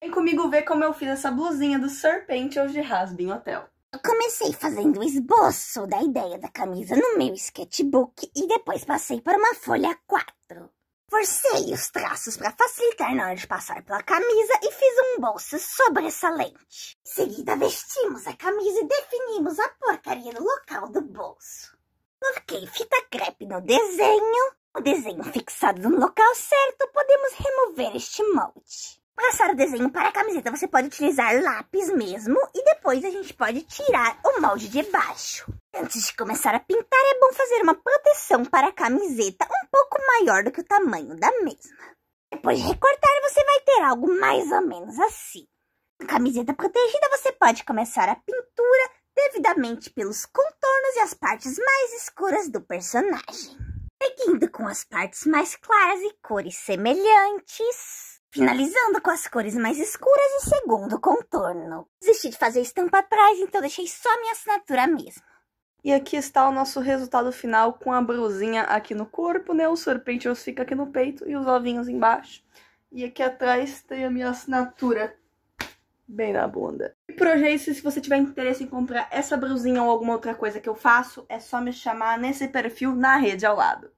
Vem comigo ver como eu fiz essa blusinha do Serpente de Rasbin Hotel. Eu comecei fazendo o esboço da ideia da camisa no meu sketchbook e depois passei para uma folha 4. Forcei os traços para facilitar na hora de passar pela camisa e fiz um bolso sobressalente. Em seguida, vestimos a camisa e definimos a porcaria do local do bolso. Coloquei fita crepe no desenho. O desenho fixado no local certo, podemos remover este molde passar o desenho para a camiseta, você pode utilizar lápis mesmo e depois a gente pode tirar o molde de baixo. Antes de começar a pintar, é bom fazer uma proteção para a camiseta um pouco maior do que o tamanho da mesma. Depois de recortar, você vai ter algo mais ou menos assim. Com a camiseta protegida, você pode começar a pintura devidamente pelos contornos e as partes mais escuras do personagem. Seguindo com as partes mais claras e cores semelhantes. Finalizando com as cores mais escuras e segundo contorno. Desisti de fazer estampa atrás, então deixei só minha assinatura mesmo. E aqui está o nosso resultado final com a blusinha aqui no corpo, né? O serpente fica aqui no peito e os ovinhos embaixo. E aqui atrás tem a minha assinatura bem na bunda. E por hoje é isso. Se você tiver interesse em comprar essa blusinha ou alguma outra coisa que eu faço, é só me chamar nesse perfil na rede ao lado.